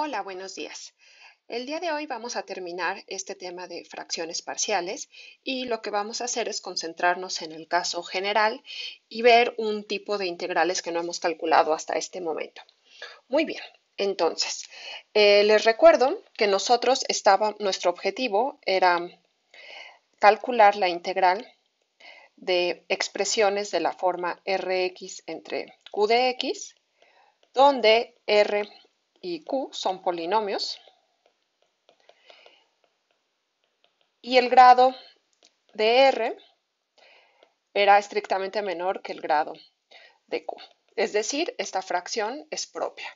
Hola, buenos días. El día de hoy vamos a terminar este tema de fracciones parciales y lo que vamos a hacer es concentrarnos en el caso general y ver un tipo de integrales que no hemos calculado hasta este momento. Muy bien, entonces, eh, les recuerdo que nosotros estaba, nuestro objetivo era calcular la integral de expresiones de la forma rx entre q de x, donde r y Q son polinomios. Y el grado de R era estrictamente menor que el grado de Q. Es decir, esta fracción es propia.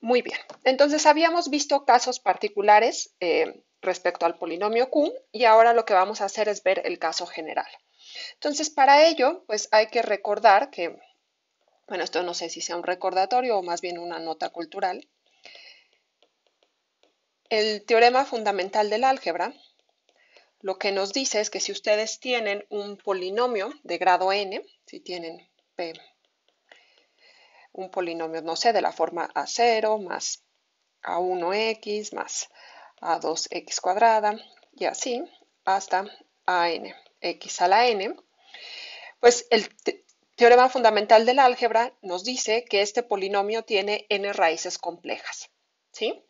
Muy bien, entonces habíamos visto casos particulares eh, respecto al polinomio Q y ahora lo que vamos a hacer es ver el caso general. Entonces, para ello, pues hay que recordar que bueno, esto no sé si sea un recordatorio o más bien una nota cultural, el teorema fundamental del álgebra lo que nos dice es que si ustedes tienen un polinomio de grado n, si tienen p, un polinomio, no sé, de la forma a0 más a1x más a2x cuadrada y así hasta a n, x a la n, pues el, teorema fundamental del álgebra nos dice que este polinomio tiene n raíces complejas. ¿sí?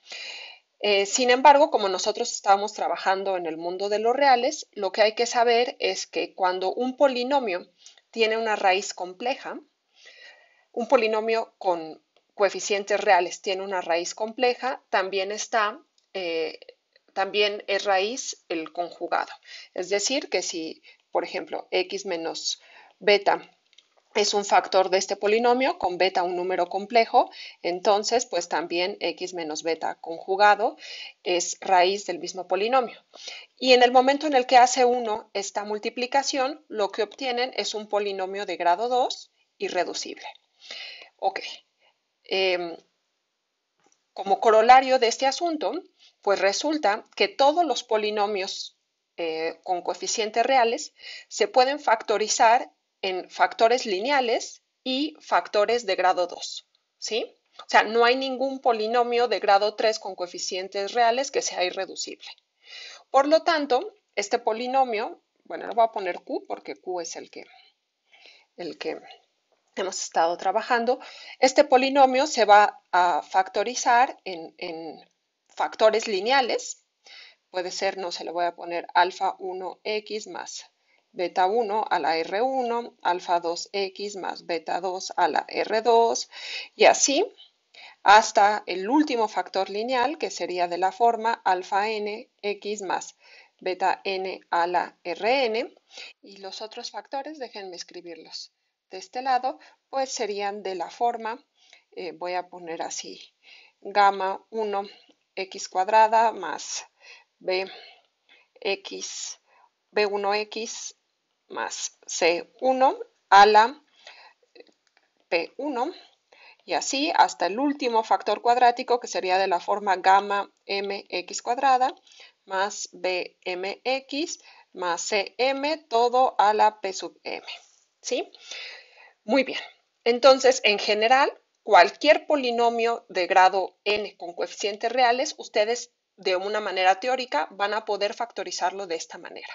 Eh, sin embargo, como nosotros estamos trabajando en el mundo de los reales, lo que hay que saber es que cuando un polinomio tiene una raíz compleja, un polinomio con coeficientes reales tiene una raíz compleja, también está, eh, también es raíz el conjugado. Es decir, que si, por ejemplo, x menos beta es un factor de este polinomio, con beta un número complejo, entonces pues también x menos beta conjugado es raíz del mismo polinomio. Y en el momento en el que hace uno esta multiplicación, lo que obtienen es un polinomio de grado 2 irreducible. Ok, em, como corolario de este asunto, pues resulta que todos los polinomios eh, con coeficientes reales se pueden factorizar en factores lineales y factores de grado 2, ¿sí? O sea, no hay ningún polinomio de grado 3 con coeficientes reales que sea irreducible. Por lo tanto, este polinomio, bueno, lo voy a poner Q porque Q es el que, el que hemos estado trabajando. Este polinomio se va a factorizar en, factores lineales. Puede ser, no se sé, le voy a poner alfa 1x más beta 1 a la R1, alfa 2X más beta 2 a la R2 y así hasta el último factor lineal que sería de la forma alfa n x más beta n a la rn y los otros factores déjenme escribirlos de este lado pues serían de la forma eh, voy a poner así gamma 1 x cuadrada más b x b1x más C1 a la P1 y así hasta el último factor cuadrático que sería de la forma gamma mx cuadrada más bmx más cm todo a la p sub m. ¿Sí? Muy bien. Entonces, en general, cualquier polinomio de grado n con coeficientes reales, ustedes de una manera teórica, van a poder factorizarlo de esta manera,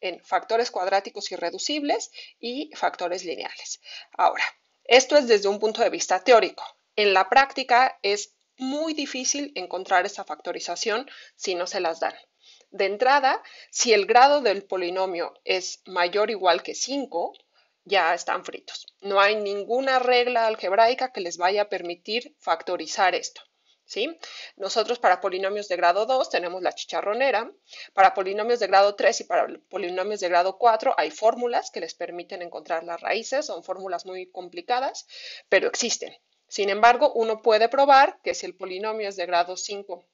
en factores cuadráticos irreducibles y factores lineales. Ahora, esto es desde un punto de vista teórico. En la práctica es muy difícil encontrar esa factorización si no se las dan. De entrada, si el grado del polinomio es mayor o igual que 5, ya están fritos. No hay ninguna regla algebraica que les vaya a permitir factorizar esto. ¿sí? Nosotros para polinomios de grado 2 tenemos la chicharronera, para polinomios de grado 3 y para polinomios de grado 4 hay fórmulas que les permiten encontrar las raíces, son fórmulas muy complicadas, pero existen. Sin embargo, uno puede probar que si el polinomio es de grado 5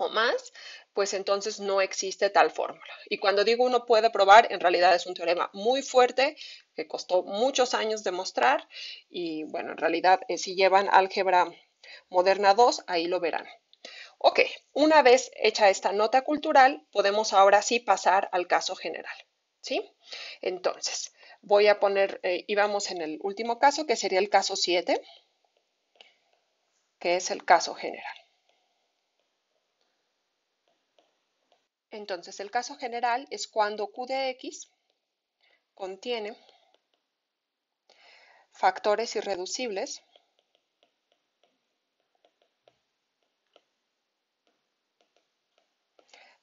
o más, pues entonces no existe tal fórmula. Y cuando digo uno puede probar, en realidad es un teorema muy fuerte que costó muchos años demostrar y bueno, en realidad eh, si llevan álgebra Moderna 2, ahí lo verán. Ok, una vez hecha esta nota cultural, podemos ahora sí pasar al caso general. ¿Sí? Entonces, voy a poner, íbamos eh, en el último caso, que sería el caso 7, que es el caso general. Entonces, el caso general es cuando Q de X contiene factores irreducibles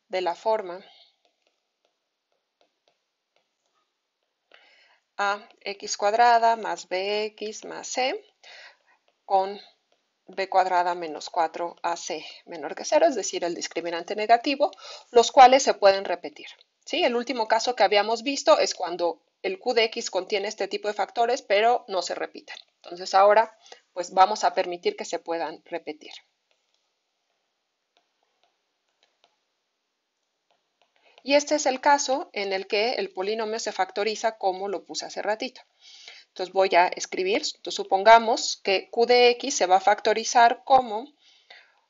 de la forma a x cuadrada más bx más c con b cuadrada menos 4ac menor que 0, es decir, el discriminante negativo, los cuales se pueden repetir. ¿sí? El último caso que habíamos visto es cuando el q de x contiene este tipo de factores, pero no se repiten. Entonces ahora pues vamos a permitir que se puedan repetir. Y este es el caso en el que el polinomio se factoriza como lo puse hace ratito. Entonces voy a escribir, supongamos que q de x se va a factorizar como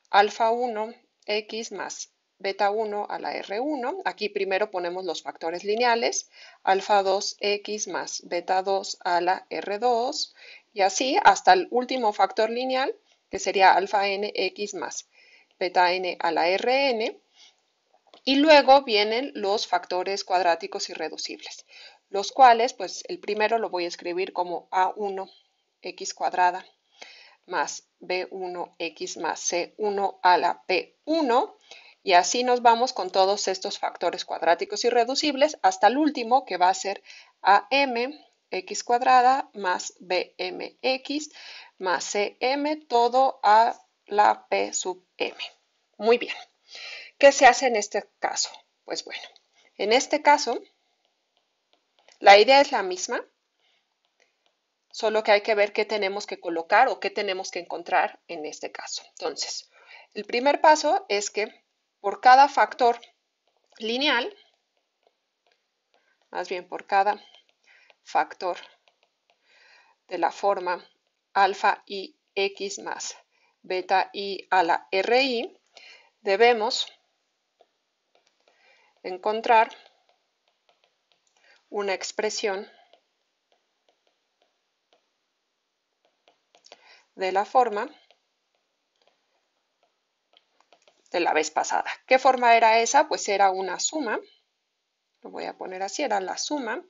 alfa 1 x más beta 1 a la r1. Aquí primero ponemos los factores lineales, alfa 2x más beta 2 a la r2 y así hasta el último factor lineal que sería alfa N X más beta n a la rn y luego vienen los factores cuadráticos irreducibles, los cuales, pues el primero lo voy a escribir como A1x cuadrada más B1x más C1 a la P1. Y así nos vamos con todos estos factores cuadráticos irreducibles hasta el último que va a ser AMX cuadrada más BMX más CM todo a la P sub M. Muy bien. ¿Qué se hace en este caso? Pues bueno, en este caso, la idea es la misma, solo que hay que ver qué tenemos que colocar o qué tenemos que encontrar en este caso. Entonces, el primer paso es que por cada factor lineal, más bien por cada factor de la forma alfa y x más beta y a la RI, debemos encontrar una expresión de la forma de la vez pasada. ¿Qué forma era esa? Pues era una suma, lo voy a poner así, era la suma,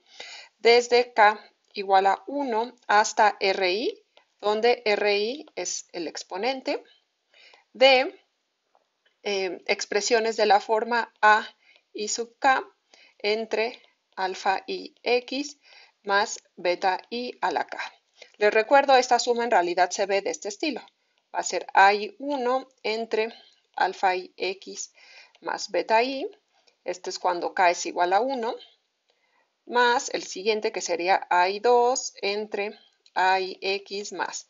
desde K igual a 1 hasta RI, donde RI es el exponente, de eh, expresiones de la forma A y sub k entre alfa y x más beta y a la k. Les recuerdo, esta suma en realidad se ve de este estilo. Va a ser a 1 entre alfa y x más beta y. Este es cuando k es igual a 1. Más el siguiente que sería a 2 entre a y x más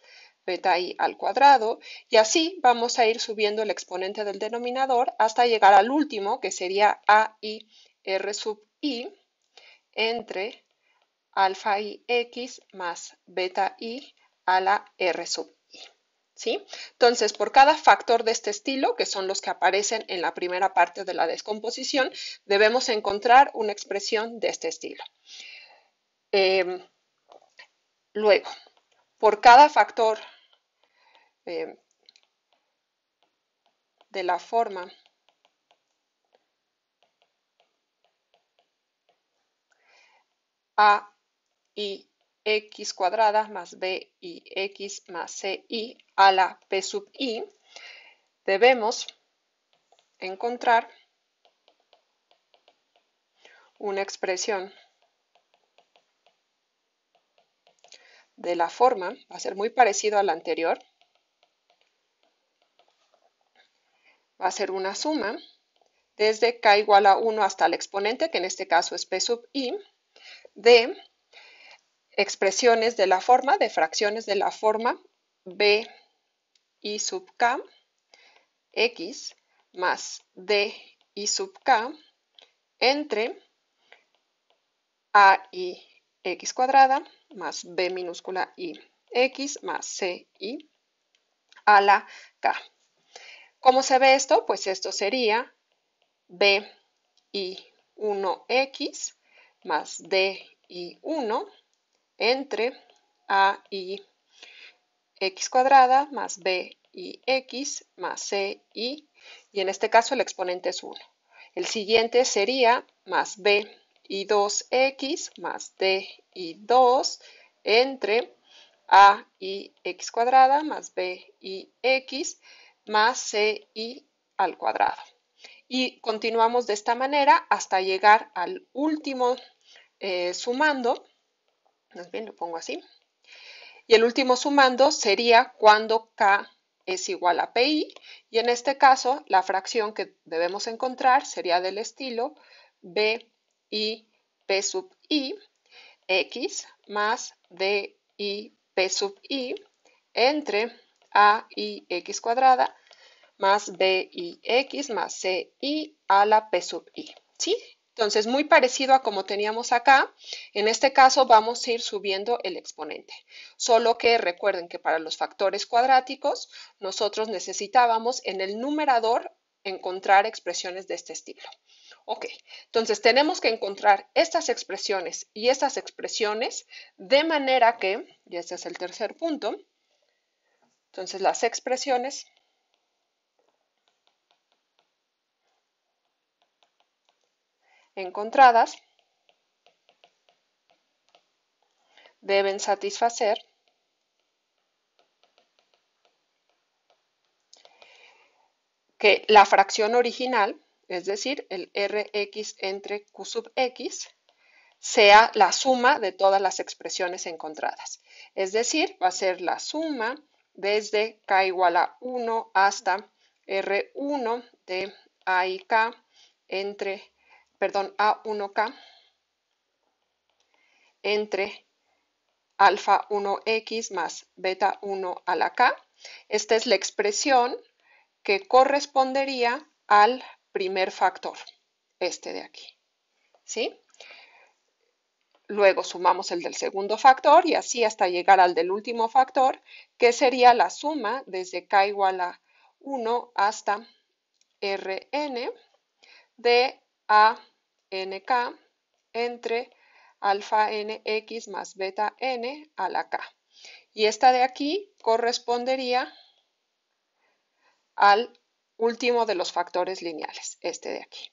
beta i al cuadrado y así vamos a ir subiendo el exponente del denominador hasta llegar al último que sería a i r sub i entre alfa i x más beta i a la r sub i. ¿Sí? Entonces, por cada factor de este estilo, que son los que aparecen en la primera parte de la descomposición, debemos encontrar una expresión de este estilo. Em, luego, por cada factor este, de la forma a y x cuadrada más b y x más c y a la p sub i, debemos encontrar una expresión de la forma, va a ser muy parecido a la anterior, va a ser una suma desde k igual a 1 hasta el exponente, que en este caso es p sub i, de expresiones de la forma, de fracciones de la forma b i sub k x más d i sub k entre a i x cuadrada más b minúscula i x más c i a la k. ¿Cómo se ve esto? Pues esto sería B y 1x más D y 1 entre A y x cuadrada más B y x más C y, y en este caso el exponente es 1. El siguiente sería más B y 2x más D y 2 entre A y x cuadrada más B y x más CI al cuadrado. Y continuamos de esta manera hasta llegar al último eh, sumando. Más bien, lo pongo así. Y el último sumando sería cuando K es igual a PI. Y en este caso, la fracción que debemos encontrar sería del estilo BI P sub I X más DI P sub I entre a y x cuadrada más b y x más c y a la p sub i. ¿Sí? Entonces, muy parecido a como teníamos acá, en este caso vamos a ir subiendo el exponente. Solo que recuerden que para los factores cuadráticos, nosotros necesitábamos en el numerador encontrar expresiones de este estilo. Ok, entonces tenemos que encontrar estas expresiones y estas expresiones de manera que, y este es el tercer punto, entonces las expresiones encontradas deben satisfacer que la fracción original, es decir, el Rx entre Q sub X, sea la suma de todas las expresiones encontradas. Es decir, va a ser la suma desde k igual a 1 hasta R1 de A y K entre, perdón, A1K entre alfa 1x más beta 1 a la k. Esta es la expresión que correspondería al primer factor, este de aquí. ¿Sí? Luego sumamos el del segundo factor y así hasta llegar al del último factor, que sería la suma desde k igual a 1 hasta rn de a nk entre alfa nx más beta n a la k. Y esta de aquí correspondería al último de los factores lineales, este de aquí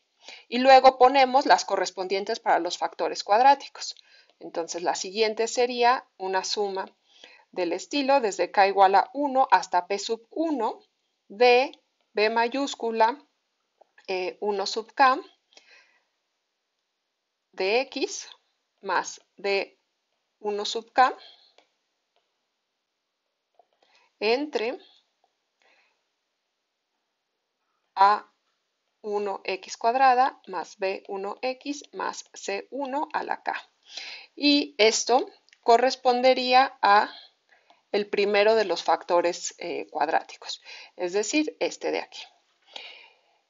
y luego ponemos las correspondientes para los factores cuadráticos. Entonces la siguiente sería una suma del estilo desde k igual a 1 hasta p sub 1 de b mayúscula 1 eh, sub k de x más de 1 sub k entre a 1x cuadrada más b1x más c1 a la k. Y esto correspondería a el primero de los factores eh, cuadráticos, es decir, este de aquí.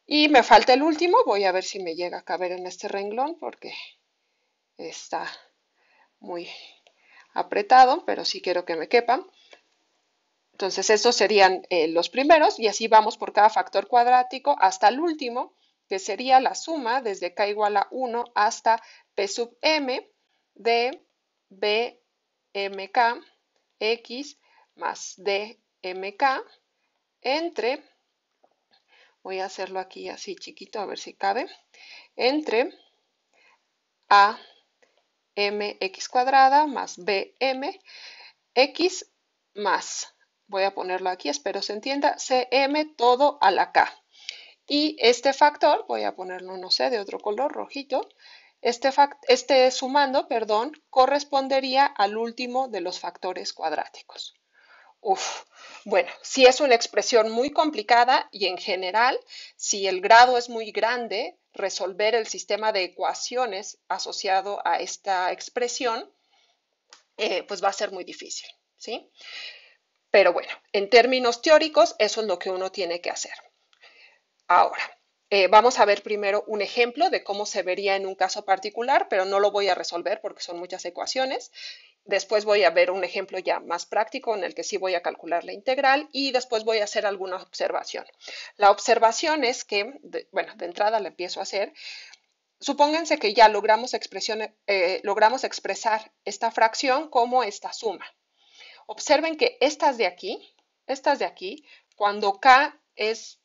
Y me falta el último, voy a ver si me llega a caber en este renglón porque está muy apretado, pero sí quiero que me quepa. Entonces, estos serían eh, los primeros y así vamos por cada factor cuadrático hasta el último, que sería la suma desde k igual a 1 hasta p sub m de bmk x más dmk entre, voy a hacerlo aquí así chiquito a ver si cabe, entre a mx cuadrada más bm x más voy a ponerlo aquí, espero se entienda, CM todo a la K. Y este factor, voy a ponerlo, no sé, de otro color, rojito, este, este sumando, perdón, correspondería al último de los factores cuadráticos. Uf, bueno, si es una expresión muy complicada y en general, si el grado es muy grande, resolver el sistema de ecuaciones asociado a esta expresión, eh, pues va a ser muy difícil, ¿sí? Pero bueno, en términos teóricos, eso es lo que uno tiene que hacer. Ahora, eh, vamos a ver primero un ejemplo de cómo se vería en un caso particular, pero no lo voy a resolver porque son muchas ecuaciones. Después voy a ver un ejemplo ya más práctico en el que sí voy a calcular la integral y después voy a hacer alguna observación. La observación es que, bueno, de entrada la empiezo a hacer. Supónganse que ya logramos eh, expresar esta fracción como esta suma. Observen que estas de aquí, estas de aquí, cuando K es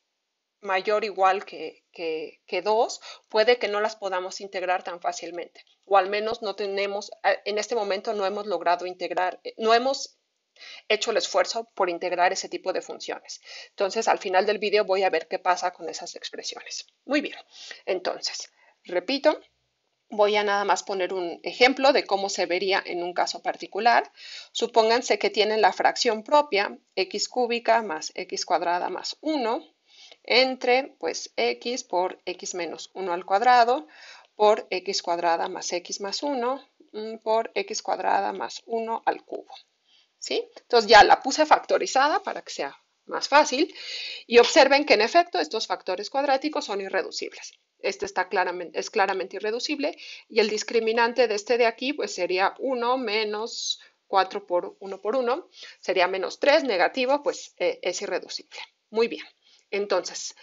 mayor o igual que, que, que 2, puede que no las podamos integrar tan fácilmente. O al menos no tenemos, eh, en este momento no hemos logrado integrar, eh, no hemos hecho el esfuerzo por integrar ese tipo de funciones. Entonces, al final del video voy a ver qué pasa con esas expresiones. Muy bien. Entonces, repito, Voy a nada más poner un ejemplo de cómo se vería en un caso particular. Supónganse que tienen la fracción propia, x cúbica más x cuadrada más 1, entre pues x por x menos 1 al cuadrado, por x cuadrada más x más 1, mm, por x cuadrada más 1 al cubo. ¿Sí? Entonces ya la puse factorizada para que sea más fácil y observen que en efecto estos factores cuadráticos son irreducibles este está claramente, es claramente irreducible, y el discriminante de este de aquí pues sería 1 menos 4 por 1 por 1, sería menos 3, negativo, pues eh, es irreducible. Muy bien, entonces,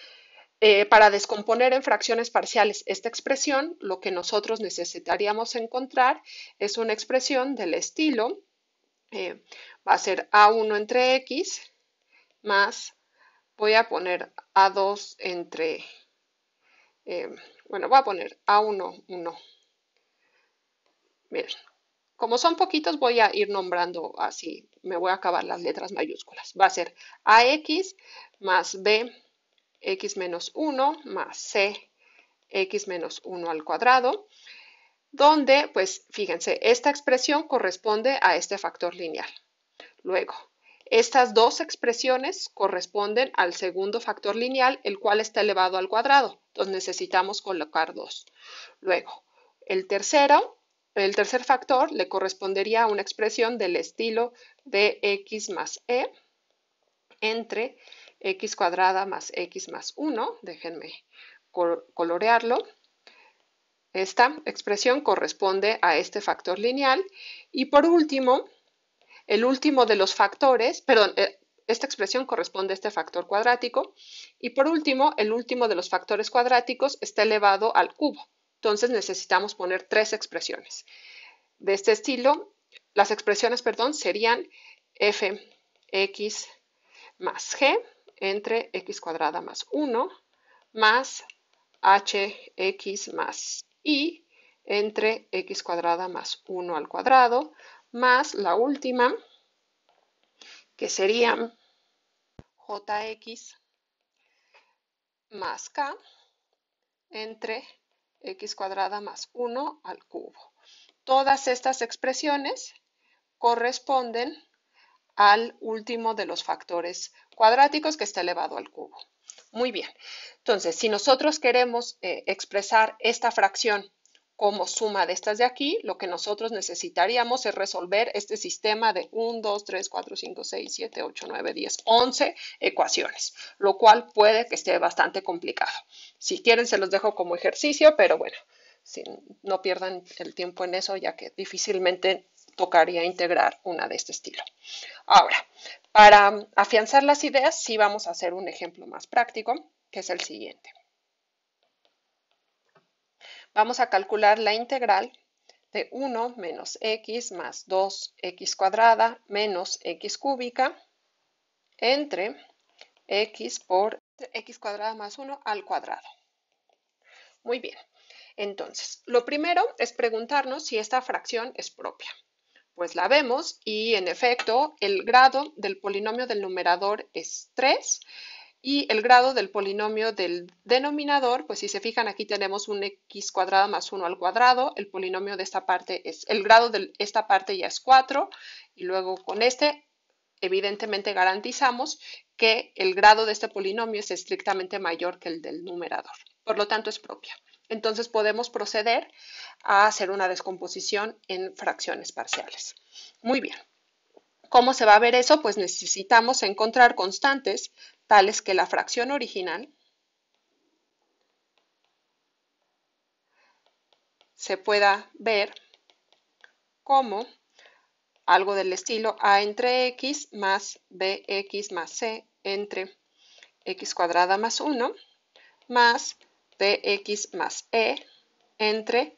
eh, para descomponer en fracciones parciales esta expresión, lo que nosotros necesitaríamos encontrar es una expresión del estilo, eh, va a ser A1 entre X más, voy a poner A2 entre X, eh, bueno, voy a poner A1, 1. Miren, como son poquitos, voy a ir nombrando así, me voy a acabar las letras mayúsculas. Va a ser AX más B, X menos 1 más C, X menos 1 al cuadrado, donde, pues, fíjense, esta expresión corresponde a este factor lineal. Luego, estas dos expresiones corresponden al segundo factor lineal, el cual está elevado al cuadrado necesitamos colocar dos. Luego, el tercero, el tercer factor le correspondería a una expresión del estilo de x más e entre x cuadrada más x más 1. Déjenme colorearlo. Esta expresión corresponde a este factor lineal. Y por último, el último de los factores, perdón, eh, esta expresión corresponde a este factor cuadrático. Y por último, el último de los factores cuadráticos está elevado al cubo. Entonces necesitamos poner tres expresiones. De este estilo, las expresiones, perdón, serían f x más g entre x cuadrada más 1 más hx más y entre x cuadrada más 1 al cuadrado más la última que serían jx más k entre x cuadrada más 1 al cubo. Todas estas expresiones corresponden al último de los factores cuadráticos que está elevado al cubo. Muy bien. Entonces, si nosotros queremos eh, expresar esta fracción como suma de estas de aquí, lo que nosotros necesitaríamos es resolver este sistema de 1, 2, 3, 4, 5, 6, 7, 8, 9, 10, 11 ecuaciones, lo cual puede que esté bastante complicado. Si quieren se los dejo como ejercicio, pero bueno, no pierdan el tiempo en eso, ya que difícilmente tocaría integrar una de este estilo. Ahora, para afianzar las ideas, sí vamos a hacer un ejemplo más práctico, que es el siguiente. Vamos a calcular la integral de 1 menos x más 2x cuadrada menos x cúbica entre x por x cuadrada más 1 al cuadrado. Muy bien, entonces lo primero es preguntarnos si esta fracción es propia. Pues la vemos y en efecto el grado del polinomio del numerador es 3 y el grado del polinomio del denominador, pues si se fijan aquí tenemos un x cuadrado más 1 al cuadrado, el polinomio de esta parte es, el grado de esta parte ya es 4 y luego con este evidentemente garantizamos que el grado de este polinomio es estrictamente mayor que el del numerador, por lo tanto es propia. Entonces podemos proceder a hacer una descomposición en fracciones parciales. Muy bien. ¿Cómo se va a ver eso? Pues necesitamos encontrar constantes tales que la fracción original se pueda ver como algo del estilo a entre x más bx más c entre x cuadrada más 1 más bx más e entre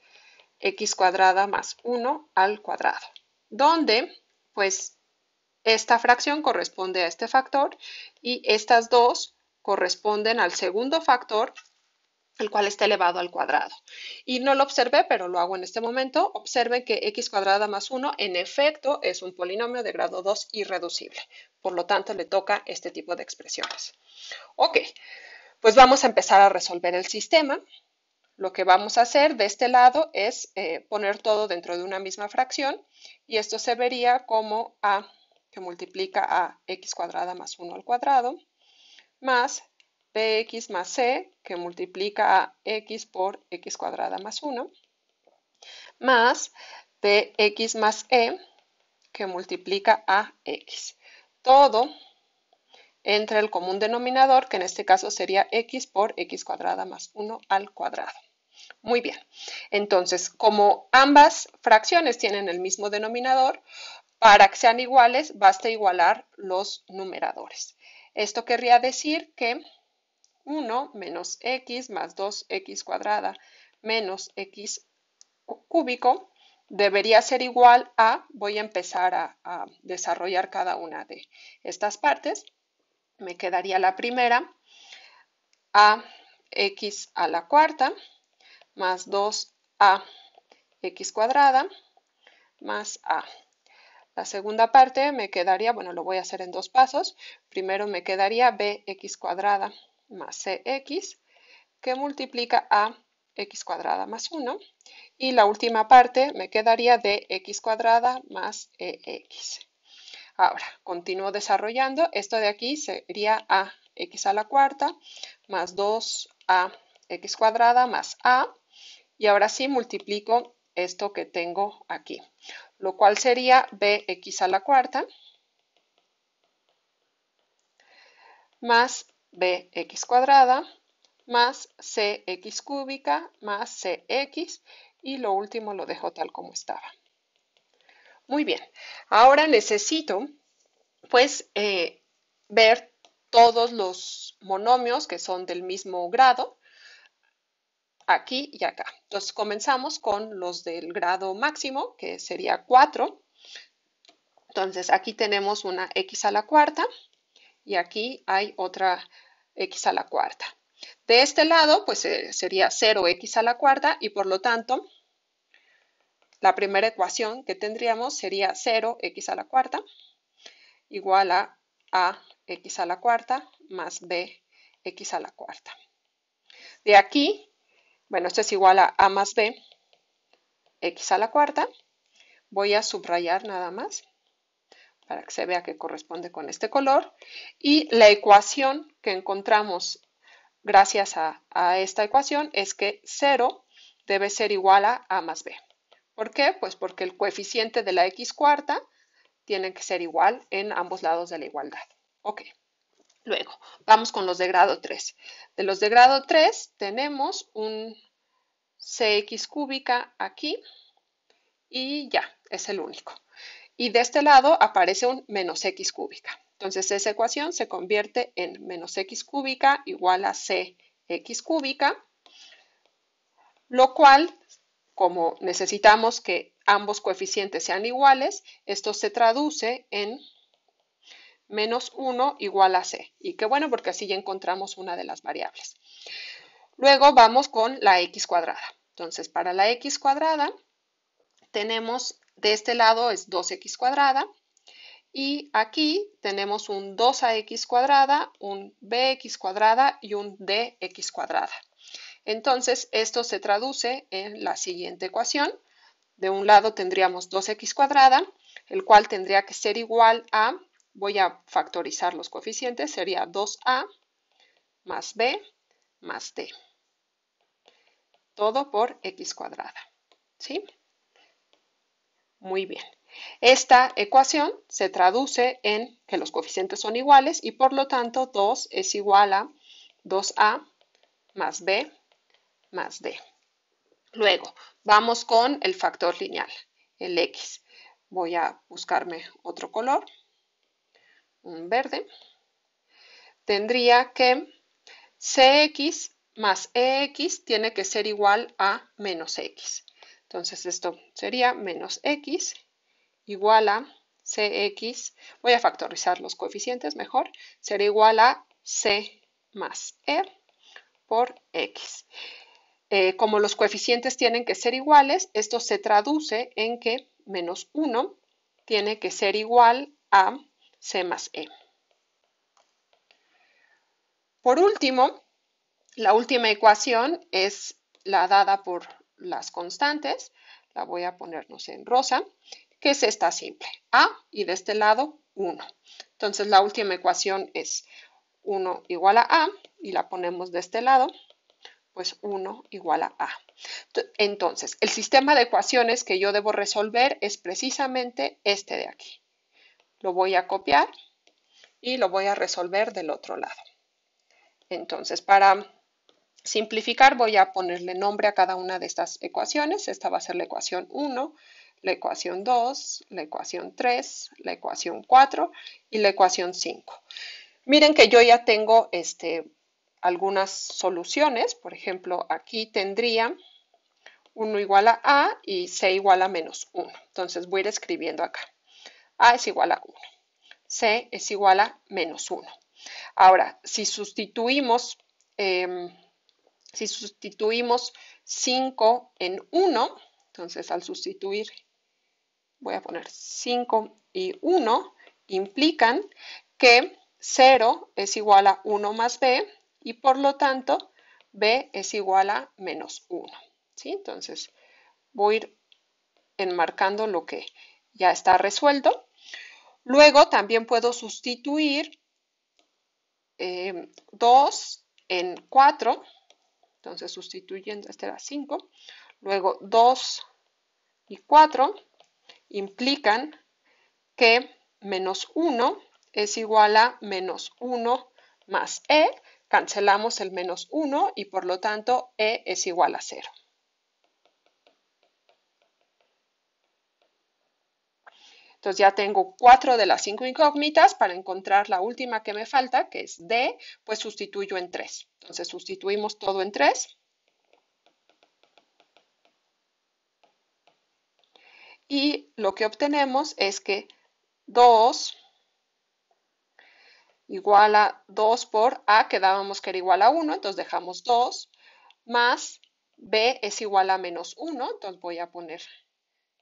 x cuadrada más 1 al cuadrado, donde pues esta fracción corresponde a este factor y estas dos corresponden al segundo factor, el cual está elevado al cuadrado. Y no lo observé, pero lo hago en este momento. Observen que x cuadrada más 1 en efecto es un polinomio de grado 2 irreducible. Por lo tanto, le toca este tipo de expresiones. Ok, pues vamos a empezar a resolver el sistema. Lo que vamos a hacer de este lado es eh, poner todo dentro de una misma fracción y esto se vería como a multiplica a x cuadrada más 1 al cuadrado, más px más c, que multiplica a x por x cuadrada más 1, más px más e, que multiplica a x. Todo entre el común denominador, que en este caso sería x por x cuadrada más 1 al cuadrado. Muy bien, entonces como ambas fracciones tienen el mismo denominador, para que sean iguales, basta igualar los numeradores. Esto querría decir que 1 menos x más 2x cuadrada menos x cúbico debería ser igual a, voy a empezar a, desarrollar cada una de estas partes, me quedaría la primera, a x a la cuarta más 2a x cuadrada más a la segunda parte me quedaría, bueno, lo voy a hacer en dos pasos. Primero me quedaría bx cuadrada más cx, que multiplica a x cuadrada más 1. Y la última parte me quedaría dx cuadrada más ex. Ahora, continúo desarrollando. Esto de aquí sería ax a la cuarta más 2ax cuadrada más a. Y ahora sí multiplico esto que tengo aquí lo cual sería bx a la cuarta más bx cuadrada más cx cúbica más cx y lo último lo dejo tal como estaba. Muy bien, ahora necesito pues eh, ver todos los monomios que son del mismo grado aquí y acá. Entonces comenzamos con los del grado máximo, que sería 4. Entonces aquí tenemos una x a la cuarta y aquí hay otra x a la cuarta. De este lado, pues eh, sería 0x a la cuarta y por lo tanto, la primera ecuación que tendríamos sería 0x a la cuarta igual a x a la cuarta más x a la cuarta. De aquí bueno, esto es igual a a más b, x a la cuarta. Voy a subrayar nada más para que se vea que corresponde con este color. Y la ecuación que encontramos gracias a, a esta ecuación es que 0 debe ser igual a a más b. ¿Por qué? Pues porque el coeficiente de la x cuarta tiene que ser igual en ambos lados de la igualdad. Ok. Luego, vamos con los de grado 3. De los de grado 3 tenemos un CX cúbica aquí y ya, es el único. Y de este lado aparece un menos X cúbica. Entonces esa ecuación se convierte en menos X cúbica igual a CX cúbica, lo cual, como necesitamos que ambos coeficientes sean iguales, esto se traduce en menos 1 igual a c. Y qué bueno porque así ya encontramos una de las variables. Luego vamos con la x cuadrada. Entonces, para la x cuadrada tenemos, de este lado es 2x cuadrada, y aquí tenemos un 2ax cuadrada, un bx cuadrada y un dx cuadrada. Entonces, esto se traduce en la siguiente ecuación. De un lado tendríamos 2x cuadrada, el cual tendría que ser igual a voy a factorizar los coeficientes, sería 2A más B más D. Todo por X cuadrada. ¿Sí? Muy bien. Esta ecuación se traduce en que los coeficientes son iguales y por lo tanto 2 es igual a 2A más B más D. Luego, vamos con el factor lineal, el X. Voy a buscarme otro color un verde, tendría que CX más EX tiene que ser igual a menos X. Entonces esto sería menos X igual a CX, voy a factorizar los coeficientes mejor, será igual a C más E por X. Eh, como los coeficientes tienen que ser iguales, esto se traduce en que menos 1 tiene que ser igual a C más E. Por último, la última ecuación es la dada por las constantes, la voy a ponernos en rosa, que es esta simple, A y de este lado 1. Entonces la última ecuación es 1 igual a A y la ponemos de este lado, pues 1 igual a A. Entonces, el sistema de ecuaciones que yo debo resolver es precisamente este de aquí lo voy a copiar y lo voy a resolver del otro lado. Entonces, para simplificar, voy a ponerle nombre a cada una de estas ecuaciones. Esta va a ser la ecuación 1, la ecuación 2, la ecuación 3, la ecuación 4 y la ecuación 5. Miren que yo ya tengo este, algunas soluciones. Por ejemplo, aquí tendría 1 igual a A y C igual a menos 1. Entonces voy a ir escribiendo acá. A es igual a 1. C es igual a menos 1. Ahora, si sustituimos, em, si sustituimos 5 en 1, entonces al sustituir, voy a poner 5 y 1, implican que 0 es igual a 1 más b y por lo tanto b es igual a menos 1. Entonces voy a ir enmarcando lo que ya está resuelto. Luego también puedo sustituir 2 eh, en 4, entonces sustituyendo, este era 5, luego 2 y 4 implican que menos 1 es igual a menos 1 más e, cancelamos el menos 1 y por lo tanto e es igual a 0. Entonces ya tengo cuatro de las cinco incógnitas. Para encontrar la última que me falta, que es D, pues sustituyo en 3. Entonces sustituimos todo en 3. Y lo que obtenemos es que 2 igual a 2 por A, que dábamos que era igual a 1, entonces dejamos 2, más B es igual a menos 1, entonces voy a poner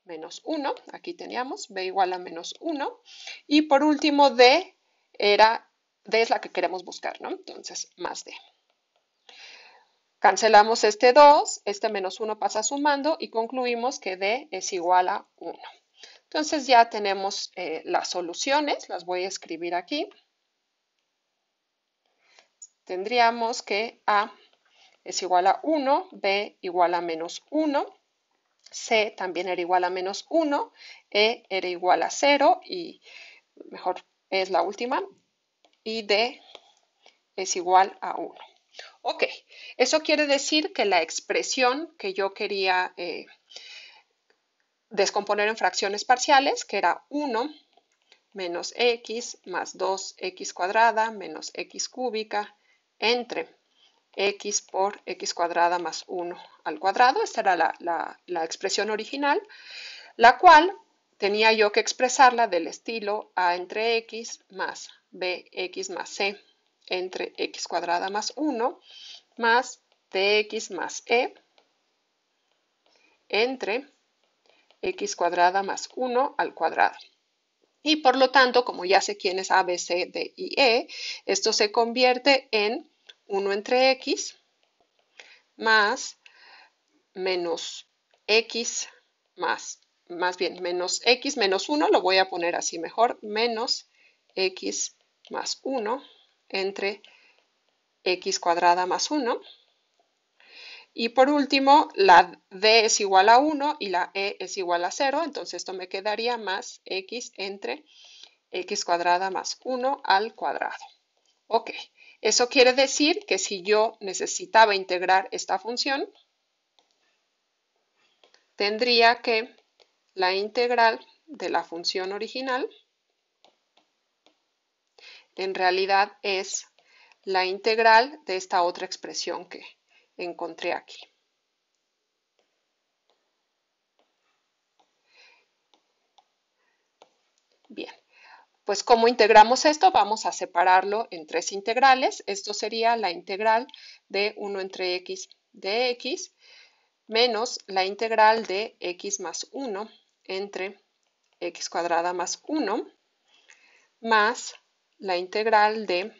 menos 1, aquí teníamos b igual a menos 1, y por último d era, d es la que queremos buscar, ¿no? Entonces, más d. Cancelamos este 2, este menos 1 pasa sumando y concluimos que d es igual a 1. Entonces ya tenemos eh, las soluciones, las voy a escribir aquí. Tendríamos que a es igual a 1, b igual a menos 1, c también era igual a menos 1, e era igual a 0 y mejor es la última y d es igual a 1. Ok, eso quiere decir que la expresión que yo quería eh, descomponer en fracciones parciales, que era 1 menos x más 2x cuadrada menos x cúbica entre x por x cuadrada más 1 al cuadrado. Esta era la, expresión original, la cual tenía yo que expresarla del estilo a entre x más bx más c entre x cuadrada más 1 más x más e entre x cuadrada más 1 al cuadrado. Y por lo tanto, como ya sé quién es a, b, c, d y e, esto se convierte en 1 entre x más menos x más, más bien, menos x menos 1, lo voy a poner así mejor, menos x más 1 entre x cuadrada más 1. Y por último, la d es igual a 1 y la e es igual a 0, entonces esto me quedaría más x entre x cuadrada más 1 al cuadrado. Ok, eso quiere decir que si yo necesitaba integrar esta función, tendría que la integral de la función original en realidad es la integral de esta otra expresión que encontré aquí. Pues ¿cómo integramos esto? Vamos a separarlo en tres integrales. Esto sería la integral de 1 entre x de x menos la integral de x más 1 entre x cuadrada más 1 más la integral de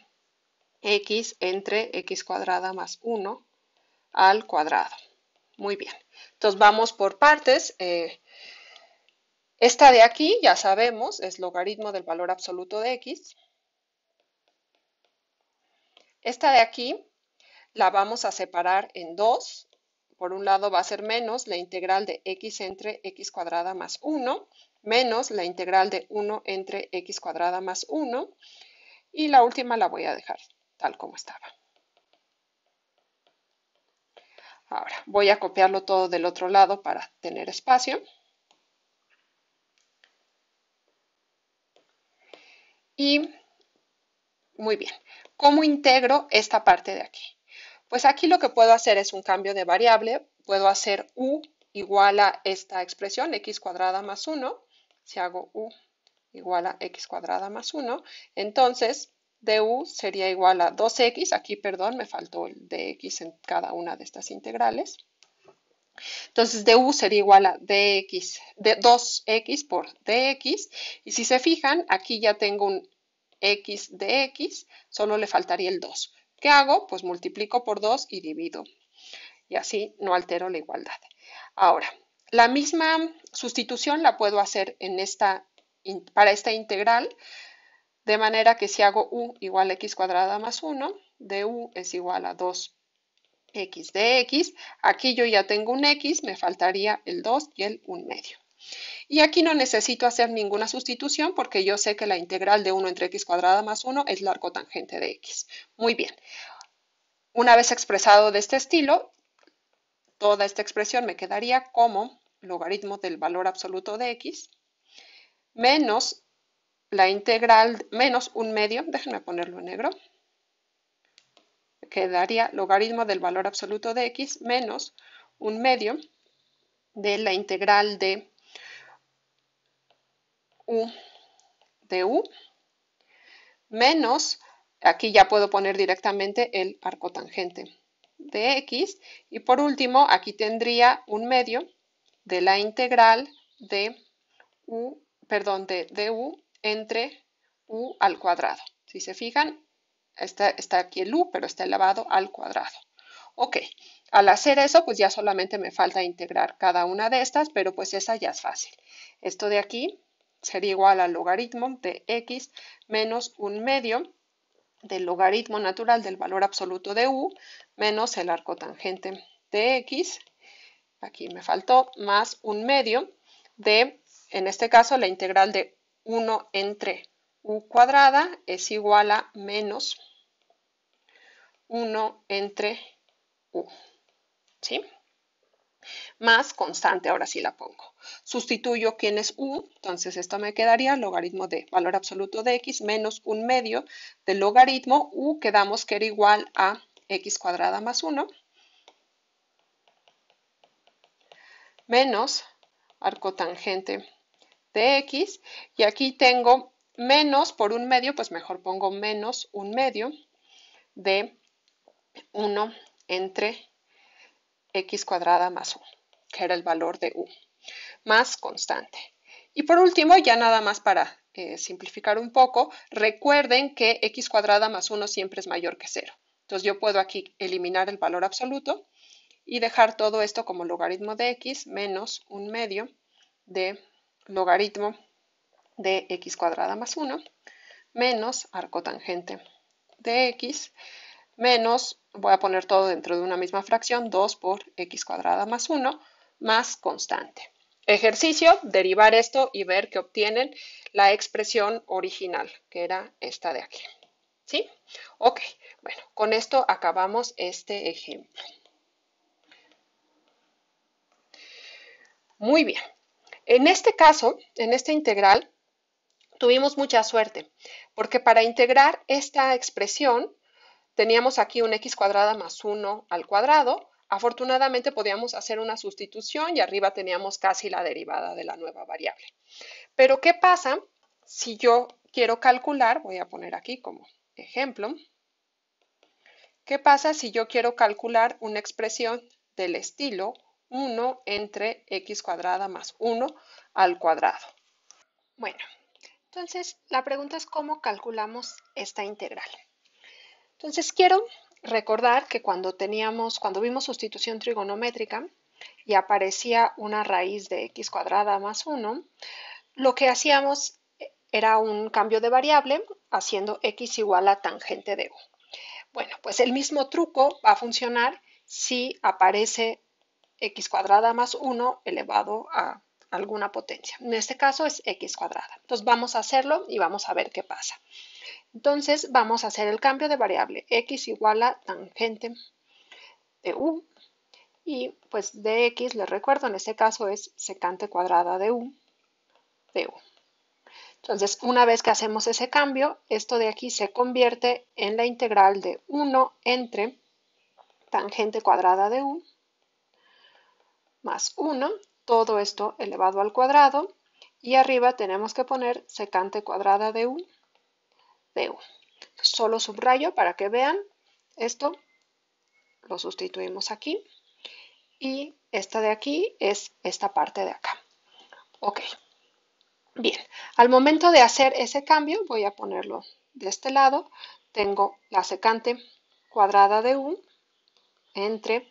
x entre x cuadrada más 1 al cuadrado. Muy bien. Entonces vamos por partes. Eh, esta de aquí, ya sabemos, es logaritmo del valor absoluto de x. Esta de aquí la vamos a separar en dos. Por un lado va a ser menos la integral de x entre x cuadrada más 1, menos la integral de 1 entre x cuadrada más 1. Y la última la voy a dejar tal como estaba. Ahora voy a copiarlo todo del otro lado para tener espacio. Y muy bien, ¿cómo integro esta parte de aquí? Pues aquí lo que puedo hacer es un cambio de variable, puedo hacer u igual a esta expresión x cuadrada más 1, si hago u igual a x cuadrada más 1, entonces du sería igual a 2x, aquí perdón, me faltó el dx en cada una de estas integrales, entonces, du sería igual a dx, de 2x por dx. Y si se fijan, aquí ya tengo un x de x, solo le faltaría el 2. ¿Qué hago? Pues multiplico por 2 y divido. Y así no altero la igualdad. Ahora, la misma sustitución la puedo hacer en esta, para esta integral, de manera que si hago u igual a x cuadrada más 1, du es igual a 2 x de x. Aquí yo ya tengo un x, me faltaría el 2 y el 1 medio. Y aquí no necesito hacer ninguna sustitución porque yo sé que la integral de 1 entre x cuadrada más 1 es la arcotangente de x. Muy bien. Una vez expresado de este estilo, toda esta expresión me quedaría como logaritmo del valor absoluto de x menos la integral menos un medio, déjenme ponerlo en negro, quedaría logaritmo del valor absoluto de x menos un medio de la integral de u de u menos, aquí ya puedo poner directamente el arco tangente de x y por último aquí tendría un medio de la integral de u, perdón, de u entre u al cuadrado. Si se fijan, Está, aquí el u, pero está elevado al cuadrado. Ok, al hacer eso, pues ya solamente me falta integrar cada una de estas, pero pues esa ya es fácil. Esto de aquí sería igual al logaritmo de x menos un medio del logaritmo natural del valor absoluto de u menos el arco tangente de x, aquí me faltó, más un medio de, en este caso, la integral de 1 entre u cuadrada es igual a menos 1 entre u. ¿Sí? Más constante, ahora sí la pongo. Sustituyo quién es u, entonces esto me quedaría logaritmo de valor absoluto de x menos un medio del logaritmo u, quedamos que era igual a x cuadrada más 1, menos arco tangente de x, y aquí tengo menos por un medio, pues mejor pongo menos un medio de 1 entre x cuadrada más 1, que era el valor de u, más constante. Y por último, ya nada más para eh, simplificar un poco, recuerden que x cuadrada más 1 siempre es mayor que 0. Entonces yo puedo aquí eliminar el valor absoluto y dejar todo esto como logaritmo de x menos un medio de logaritmo de x cuadrada más 1 menos arco tangente de x menos, voy a poner todo dentro de una misma fracción, 2 por x cuadrada más 1 más constante. Ejercicio, derivar esto y ver que obtienen la expresión original, que era esta de aquí. ¿Sí? Ok, bueno, con esto acabamos este ejemplo. Muy bien. En este caso, en esta integral, tuvimos mucha suerte, porque para integrar esta expresión teníamos aquí un x cuadrada más 1 al cuadrado. Afortunadamente podíamos hacer una sustitución y arriba teníamos casi la derivada de la nueva variable. Pero ¿qué pasa si yo quiero calcular? Voy a poner aquí como ejemplo. ¿Qué pasa si yo quiero calcular una expresión del estilo 1 entre x cuadrada más 1 al cuadrado? Bueno, entonces, la pregunta es cómo calculamos esta integral. Entonces, quiero recordar que cuando teníamos, cuando vimos sustitución trigonométrica y aparecía una raíz de x cuadrada más 1, lo que hacíamos era un cambio de variable haciendo x igual a tangente de u. Bueno, pues el mismo truco va a funcionar si aparece x cuadrada más 1 elevado a alguna potencia. En este caso es x cuadrada. Entonces vamos a hacerlo y vamos a ver qué pasa. Entonces vamos a hacer el cambio de variable x igual a tangente de u y pues dx les recuerdo, en este caso es secante cuadrada de u de u. Entonces una vez que hacemos ese cambio, esto de aquí se convierte en la integral de 1 entre tangente cuadrada de u más 1 todo esto elevado al cuadrado y arriba tenemos que poner secante cuadrada de u de u. Solo subrayo para que vean esto, lo sustituimos aquí y esta de aquí es esta parte de acá. Ok, bien, al momento de hacer ese cambio voy a ponerlo de este lado, tengo la secante cuadrada de u entre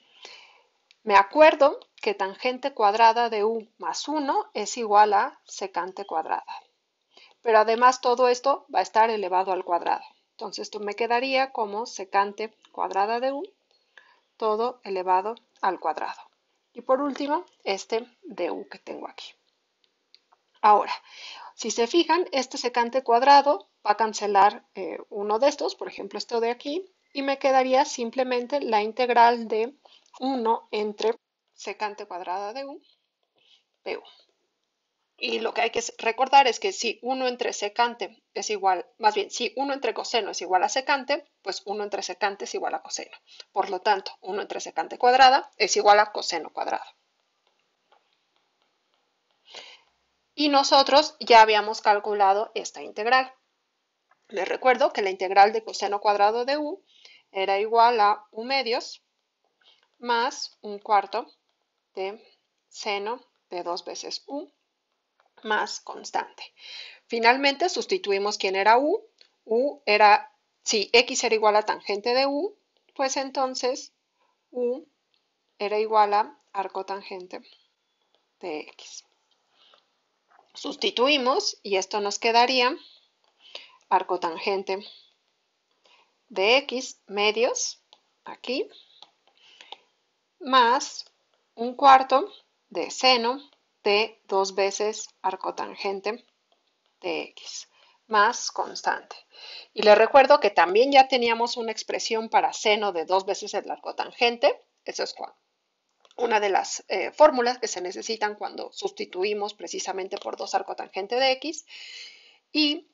me acuerdo que tangente cuadrada de u más 1 es igual a secante cuadrada. Pero además todo esto va a estar elevado al cuadrado. Entonces esto me quedaría como secante cuadrada de u, todo elevado al cuadrado. Y por último, este de u que tengo aquí. Ahora, si se fijan, este secante cuadrado va a cancelar eh, uno de estos, por ejemplo, esto de aquí, y me quedaría simplemente la integral de 1 entre secante cuadrada de u, pu. Y lo que hay que recordar es que si 1 entre secante es igual, más bien, si 1 entre coseno es igual a secante, pues 1 entre secante es igual a coseno. Por lo tanto, 1 entre secante cuadrada es igual a coseno cuadrado. Y nosotros ya habíamos calculado esta integral. Les recuerdo que la integral de coseno cuadrado de u era igual a u medios más un cuarto de seno de dos veces u más constante. Finalmente sustituimos quién era u. u era, si x era igual a tangente de u, pues entonces u era igual a arco tangente de x. Sustituimos y esto nos quedaría arco tangente de x medios aquí más un cuarto de seno de dos veces arcotangente de x más constante. Y les recuerdo que también ya teníamos una expresión para seno de dos veces el arcotangente. Eso es una de las eh, fórmulas que se necesitan cuando sustituimos precisamente por dos tangente de x. Y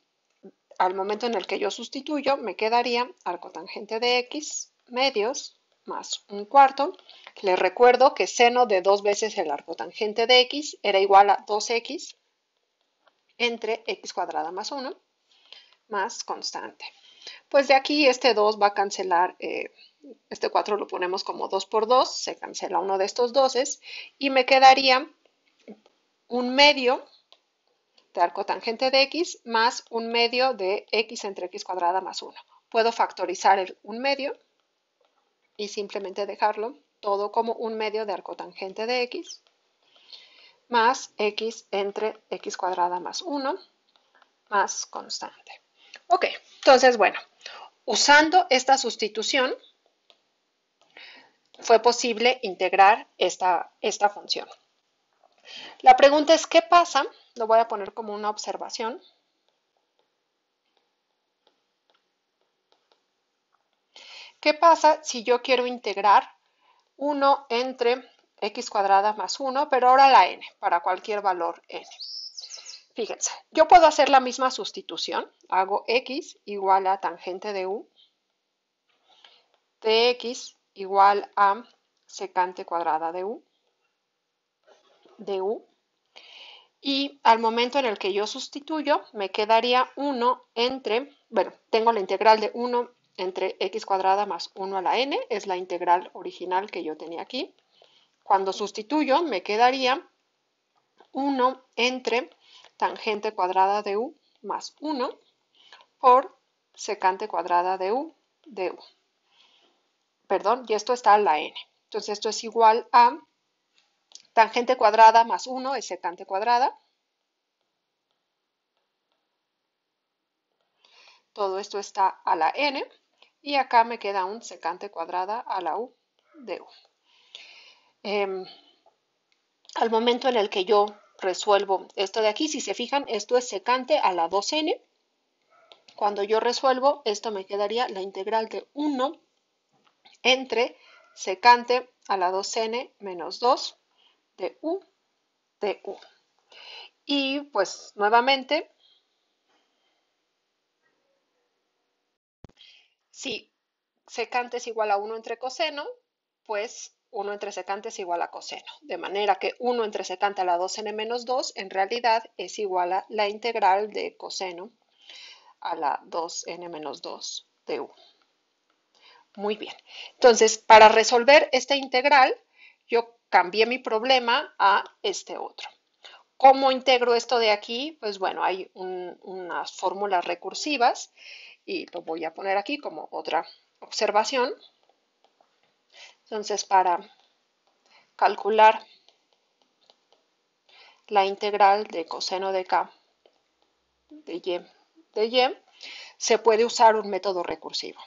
al momento en el que yo sustituyo, me quedaría arcotangente de x medios más un cuarto les recuerdo que seno de dos veces el arco tangente de x era igual a 2x entre x cuadrada más 1 más constante. Pues de aquí este 2 va a cancelar, eh, este 4 lo ponemos como 2 por 2, se cancela uno de estos 2 y me quedaría un medio de arco tangente de x más un medio de x entre x cuadrada más 1. Puedo factorizar el un medio y simplemente dejarlo todo como un medio de arco tangente de x, más x entre x cuadrada más 1, más constante. Ok, entonces, bueno, usando esta sustitución, fue posible integrar esta, esta función. La pregunta es, ¿qué pasa? Lo voy a poner como una observación. ¿Qué pasa si yo quiero integrar 1 entre x cuadrada más 1, pero ahora la n, para cualquier valor n. Fíjense, yo puedo hacer la misma sustitución, hago x igual a tangente de u, x igual a secante cuadrada de u, de u, y al momento en el que yo sustituyo, me quedaría 1 entre, bueno, tengo la integral de 1 entre x cuadrada más 1 a la n, es la integral original que yo tenía aquí. Cuando sustituyo me quedaría 1 entre tangente cuadrada de u más 1 por secante cuadrada de u de u. Perdón, y esto está a la n. Entonces esto es igual a tangente cuadrada más 1 es secante cuadrada. Todo esto está a la n y acá me queda un secante cuadrada a la U de U. Em, al momento en el que yo resuelvo esto de aquí, si se fijan, esto es secante a la 2n. Cuando yo resuelvo, esto me quedaría la integral de 1 entre secante a la 2n menos 2 de u de u. Y pues nuevamente Si secante es igual a 1 entre coseno, pues 1 entre secante es igual a coseno. De manera que 1 entre secante a la 2n menos 2 en realidad es igual a la integral de coseno a la 2n menos 2 de u. Muy bien. Entonces, para resolver esta integral, yo cambié mi problema a este otro. ¿Cómo integro esto de aquí? Pues bueno, hay unas fórmulas recursivas y lo voy a poner aquí como otra observación. Entonces, para calcular la integral de coseno de k de y, de y, se puede usar un método recursivo.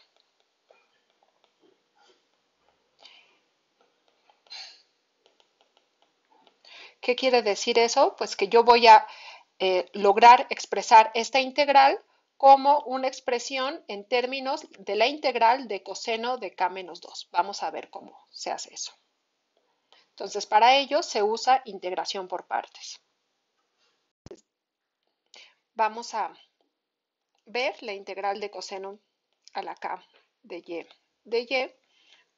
¿Qué quiere decir eso? Pues que yo voy a eh, lograr expresar esta integral como una expresión en términos de la integral de coseno de k menos 2. Vamos a ver cómo se hace eso. Entonces, para ello se usa integración por partes. Vamos a ver la integral de coseno a la k de y de y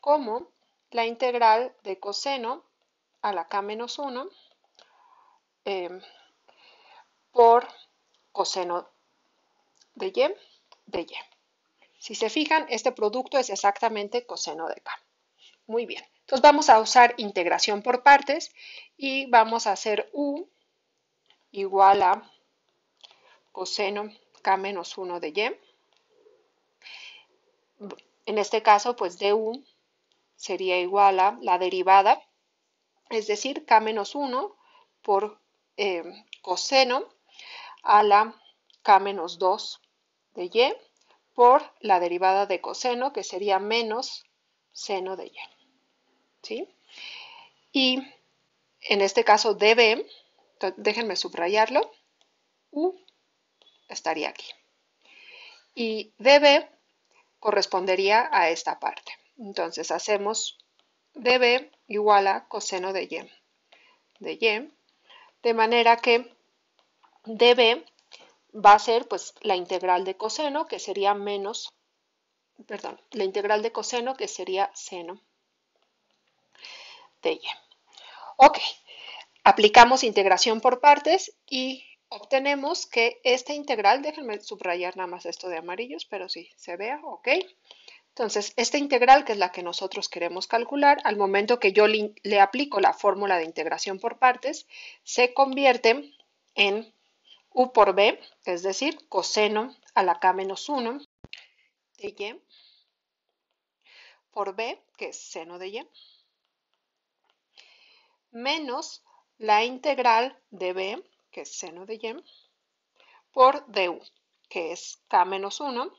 como la integral de coseno a la k menos 1 eh, por coseno de y de y. Si se fijan, este producto es exactamente coseno de k. Muy bien. Entonces vamos a usar integración por partes y vamos a hacer u igual a coseno k menos 1 de y. En este caso, pues du sería igual a la derivada, es decir, k menos 1 por eh, coseno a la k menos 2 de y por la derivada de coseno, que sería menos seno de y. ¿Sí? Y en este caso db, déjenme subrayarlo, u estaría aquí. Y db correspondería a esta parte. Entonces hacemos db igual a coseno de y, de y, de manera que db va a ser pues la integral de coseno que sería menos, perdón, la integral de coseno que sería seno de y. Ok, aplicamos integración por partes y obtenemos que esta integral, déjenme subrayar nada más esto de amarillos, pero sí se vea, ok. Entonces, esta integral, que es la que nosotros queremos calcular, al momento que yo le aplico la fórmula de integración por partes, se convierte en u por b, es decir, coseno a la k menos 1 de y por b, que es seno de y, menos la integral de b, que es seno de y, por du, que es k menos 1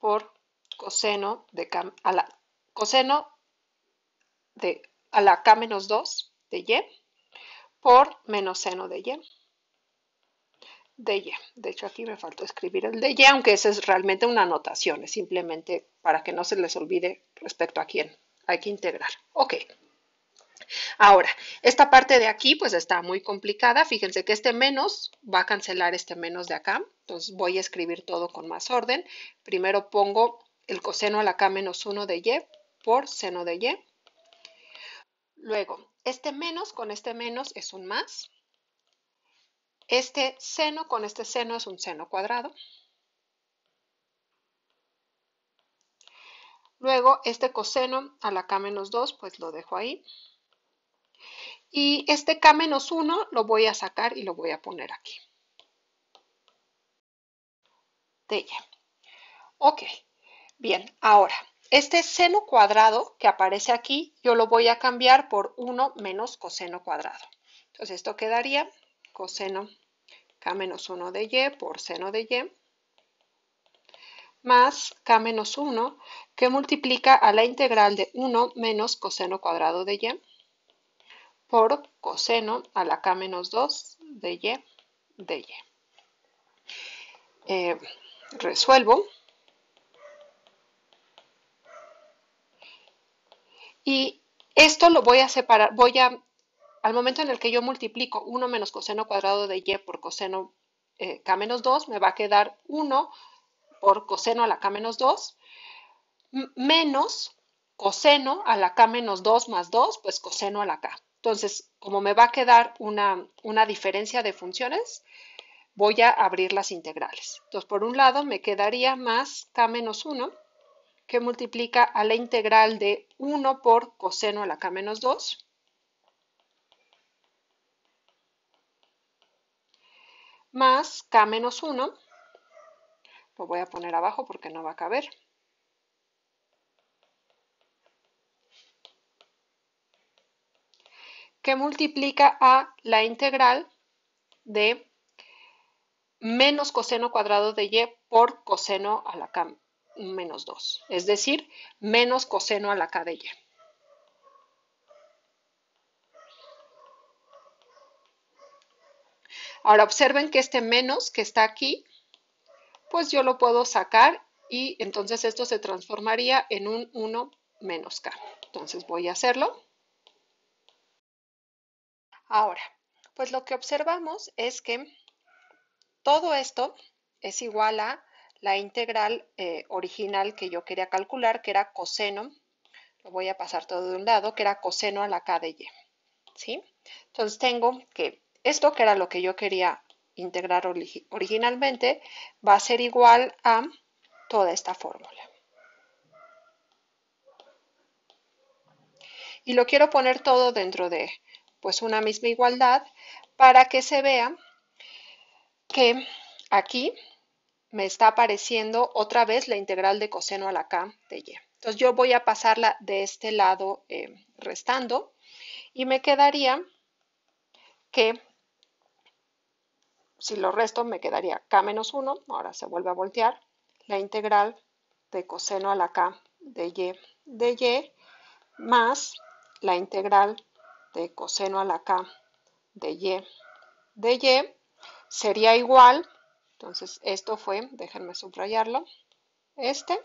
por coseno de a la coseno de a la k menos 2 de y por menos seno de y de De hecho, aquí me faltó escribir el de y, aunque esa es realmente una anotación, es simplemente para que no se les olvide respecto a quién hay que integrar. Ok. Ahora, esta parte de aquí pues está muy complicada. Fíjense que este menos va a cancelar este menos de acá. Entonces voy a escribir todo con más orden. Primero pongo el coseno a la K menos 1 de Y por seno de Y. Luego, este menos con este menos es un más. Este seno con este seno es un seno cuadrado. Luego este coseno a la K menos 2, pues lo dejo ahí. Y este K menos 1 lo voy a sacar y lo voy a poner aquí. De ella. Ok, bien, ahora, este seno cuadrado que aparece aquí, yo lo voy a cambiar por 1 menos coseno cuadrado. Entonces esto quedaría coseno k menos 1 de y por seno de y, más k menos 1, que multiplica a la integral de 1 menos coseno cuadrado de y, por coseno a la k menos 2 de y de y. Eh, resuelvo. Y esto lo voy a separar, voy a al momento en el que yo multiplico 1 menos coseno cuadrado de y por coseno eh, k menos 2, me va a quedar 1 por coseno a la k menos 2 menos coseno a la k menos 2 más 2, pues coseno a la k. Entonces, como me va a quedar una diferencia de funciones, voy a abrir las integrales. Entonces, por un lado me quedaría más k menos 1, que multiplica a la integral de 1 por coseno a la k menos 2, más k menos 1, lo voy a poner abajo porque no va a caber, que multiplica a la integral de menos coseno cuadrado de y por coseno a la k menos 2, es decir, menos coseno a la k de y. Ahora observen que este menos que está aquí, pues yo lo puedo sacar y entonces esto se transformaría en un 1 menos k. Entonces voy a hacerlo. Ahora, pues lo que observamos es que todo esto es igual a la integral eh, original que yo quería calcular, que era coseno, lo voy a pasar todo de un lado, que era coseno a la k de y. ¿sí? Entonces tengo que esto, que era lo que yo quería integrar originalmente, va a ser igual a toda esta fórmula. Y lo quiero poner todo dentro de pues una misma igualdad para que se vea que aquí me está apareciendo otra vez la integral de coseno a la k de y. Entonces yo voy a pasarla de este lado eh, restando y me quedaría que si lo resto me quedaría k menos 1, ahora se vuelve a voltear, la integral de coseno a la k de y de y más la integral de coseno a la k de y de y sería igual, entonces esto fue, déjenme subrayarlo, este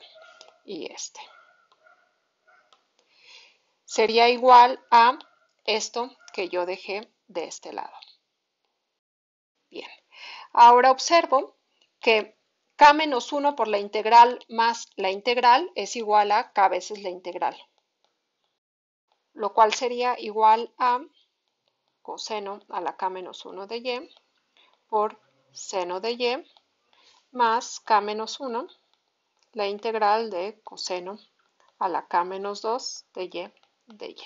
y este. Sería igual a esto que yo dejé de este lado. Ahora observo que k menos 1 por la integral más la integral es igual a k veces la integral, lo cual sería igual a coseno a la k menos 1 de y por seno de y más k menos 1, la integral de coseno a la k menos 2 de y de y.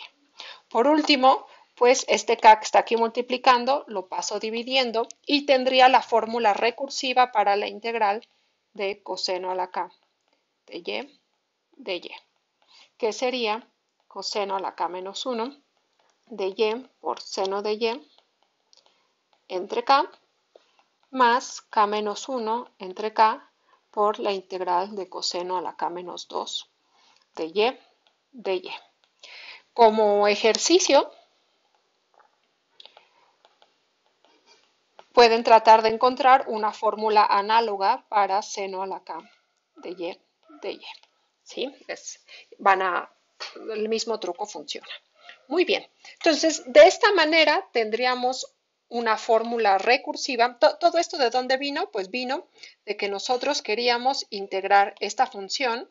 Por último, pues este k que está aquí multiplicando lo paso dividiendo y tendría la fórmula recursiva para la integral de coseno a la k de y de y, que sería coseno a la k menos 1 de y por seno de y entre k más k menos 1 entre k por la integral de coseno a la k menos 2 de y de y. Como ejercicio, pueden tratar de encontrar una fórmula análoga para seno a la K de Y. De y. ¿Sí? Es, van a, el mismo truco funciona. Muy bien, entonces de esta manera tendríamos una fórmula recursiva. ¿Todo esto de dónde vino? Pues vino de que nosotros queríamos integrar esta función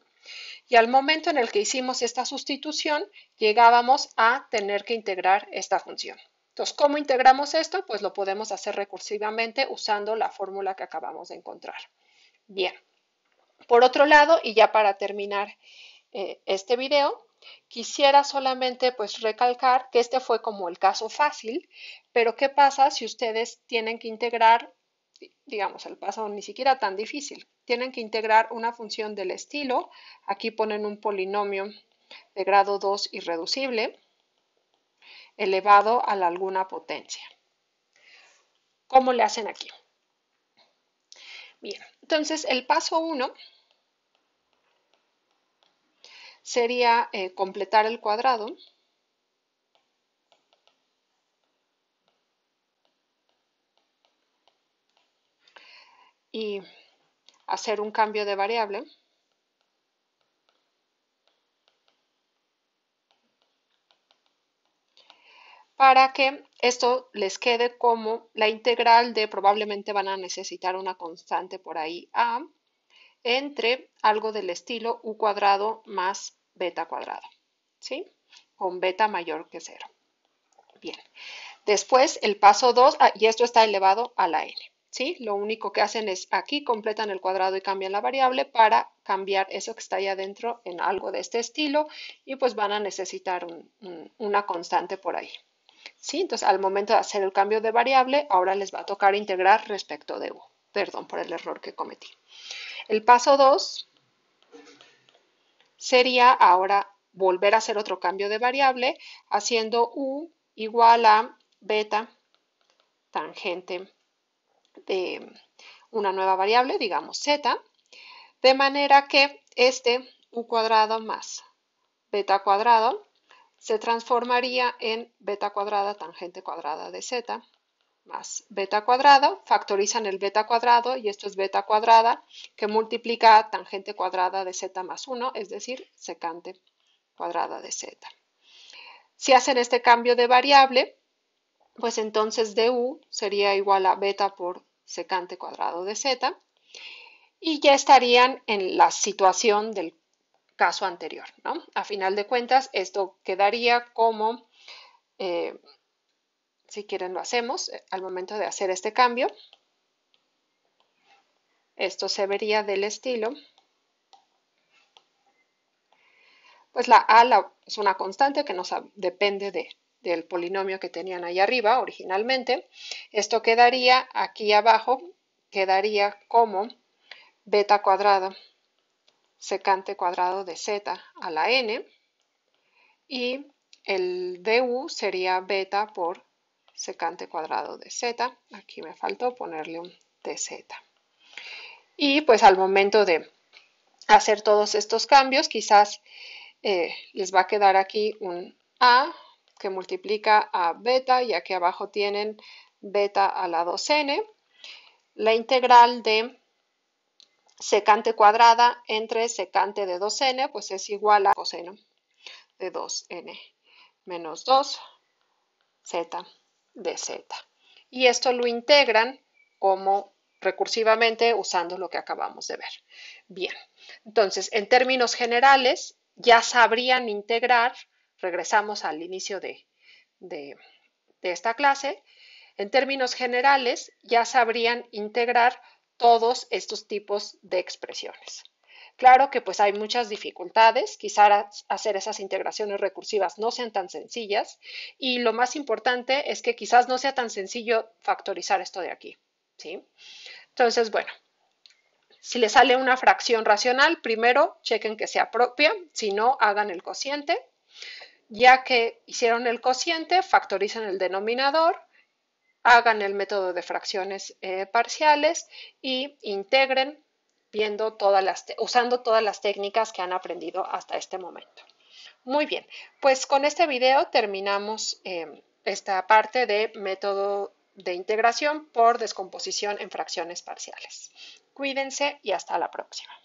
y al momento en el que hicimos esta sustitución llegábamos a tener que integrar esta función. Entonces, ¿cómo integramos esto? Pues lo podemos hacer recursivamente usando la fórmula que acabamos de encontrar. Bien. Por otro lado, y ya para terminar eh, este video, quisiera solamente pues recalcar que este fue como el caso fácil, pero ¿qué pasa si ustedes tienen que integrar, digamos, el paso ni siquiera tan difícil? Tienen que integrar una función del estilo, aquí ponen un polinomio de grado 2 irreducible, elevado a la alguna potencia. ¿Cómo le hacen aquí? Bien, entonces el paso 1 sería eh, completar el cuadrado. y hacer un cambio de variable. para que esto les quede como la integral de probablemente van a necesitar una constante por ahí a entre algo del estilo u cuadrado más beta cuadrado, ¿sí? Con beta mayor que cero. Bien. Después el paso 2, ah, y esto está elevado a la n, ¿sí? Lo único que hacen es aquí completan el cuadrado y cambian la variable para cambiar eso que está ahí adentro en algo de este estilo y pues van a necesitar una constante por ahí. Entonces, al momento de hacer el cambio de variable, ahora les va a tocar integrar respecto de U. Perdón por el error que cometí. El paso 2 sería ahora volver a hacer otro cambio de variable haciendo U igual a beta tangente de una nueva variable, digamos z, de manera que este u cuadrado más beta cuadrado se transformaría en beta cuadrada tangente cuadrada de z más beta cuadrado, factorizan el beta cuadrado y esto es beta cuadrada que multiplica tangente cuadrada de z más 1, es decir, secante cuadrada de z. Si hacen este cambio de variable, pues entonces du sería igual a beta por secante cuadrado de z y ya estarían en la situación del caso anterior. ¿no? A final de cuentas, esto quedaría como, eh, si quieren lo hacemos, eh, al momento de hacer este cambio, esto se vería del estilo, pues la A es una constante que nos depende del polinomio que tenían ahí arriba originalmente. Esto quedaría aquí abajo, quedaría como beta cuadrada secante cuadrado de z a la n y el du sería beta por secante cuadrado de z. Aquí me faltó ponerle un dz. Y pues al momento de hacer todos estos cambios, quizás eh, les va a quedar aquí un a que multiplica a beta y aquí abajo tienen beta a la 2n. La integral de secante cuadrada entre secante de 2n, pues es igual a coseno de 2n menos 2 z de z. Y esto lo integran como recursivamente usando lo que acabamos de ver. Bien, entonces en términos generales ya sabrían integrar, regresamos al inicio de, de, de esta clase, en términos generales ya sabrían integrar todos estos tipos de expresiones. Claro que pues hay muchas dificultades, quizás hacer esas integraciones recursivas no sean tan sencillas y lo más importante es que quizás no sea tan sencillo factorizar esto de aquí, ¿sí? Entonces, bueno, si le sale una fracción racional, primero chequen que sea propia, si no, hagan el cociente. Ya que hicieron el cociente, factoricen el denominador hagan el método de fracciones eh, parciales y integren viendo todas las usando todas las técnicas que han aprendido hasta este momento. Muy bien, pues con este video terminamos em, esta parte de método de integración por descomposición en fracciones parciales. Cuídense y hasta la próxima.